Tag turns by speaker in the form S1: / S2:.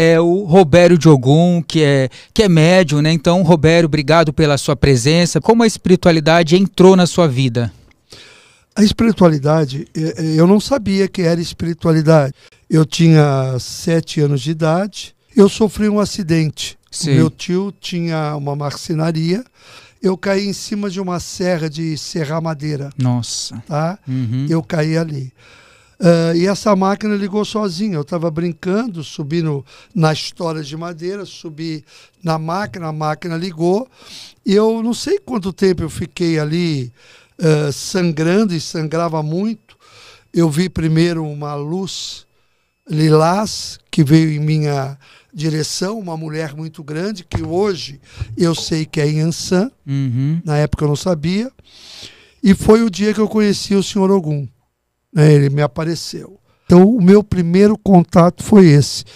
S1: é o Robério Diogun, que é, que é médium, né? Então, Robério, obrigado pela sua presença. Como a espiritualidade entrou na sua vida?
S2: A espiritualidade, é, é, eu não sabia que era espiritualidade. Eu tinha sete anos de idade, eu sofri um acidente. meu tio tinha uma marcenaria, eu caí em cima de uma serra de serrar madeira. Nossa. Tá? Uhum. Eu caí ali. Uh, e essa máquina ligou sozinha. Eu estava brincando, subi na nas de madeira, subi na máquina, a máquina ligou. E eu não sei quanto tempo eu fiquei ali uh, sangrando e sangrava muito. Eu vi primeiro uma luz lilás que veio em minha direção, uma mulher muito grande, que hoje eu sei que é Yansan, uhum. na época eu não sabia. E foi o dia que eu conheci o senhor Ogum. Né? Ele me apareceu. Então, o meu primeiro contato foi esse.